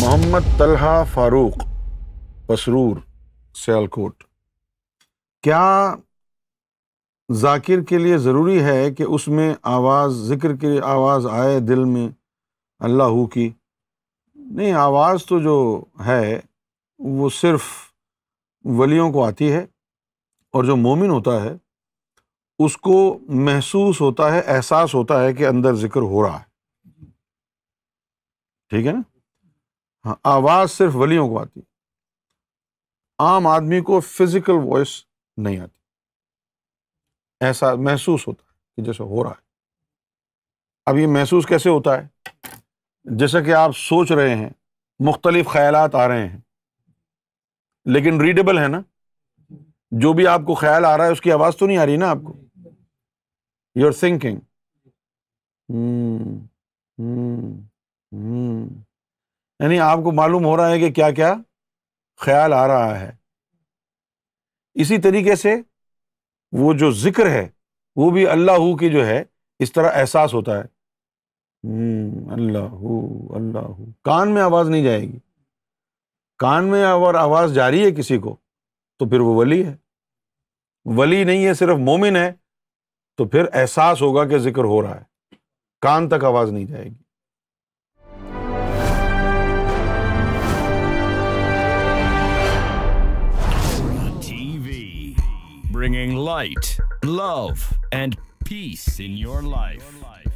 मोहम्मद तलहा फारूक पसरूर सियालकोट क्या जाकिर के लिए ज़रूरी है कि उसमें आवाज़ ज़िक्र की आवाज़ आए दिल में अल्लाह की नहीं आवाज़ तो जो है वो सिर्फ़ वलियों को आती है और जो मोमिन होता है उसको महसूस होता है एहसास होता है कि अंदर ज़िक्र हो रहा है ठीक है ना हाँ, आवाज़ सिर्फ वलियों को आती आम आदमी को फिज़िकल वॉइस नहीं आती ऐसा महसूस होता है कि जैसे हो रहा है अब ये महसूस कैसे होता है जैसा कि आप सोच रहे हैं मुख्तलिफ ख्याल आ रहे हैं लेकिन रीडेबल है ना जो भी आपको ख्याल आ रहा है उसकी आवाज़ तो नहीं आ रही ना आपको यूर थिंकिंग यानी आपको मालूम हो रहा है कि क्या क्या ख्याल आ रहा है इसी तरीके से वो जो जिक्र है वो भी अल्लाह की जो है इस तरह एहसास होता है अल्लाह हम्म, अल्लाह कान में आवाज़ नहीं जाएगी कान में अगर आवाज़ जा रही है किसी को तो फिर वो वली है वली नहीं है सिर्फ मोमिन है तो फिर एहसास होगा कि जिक्र हो रहा है कान तक आवाज़ नहीं जाएगी bringing light, love, and peace in your life.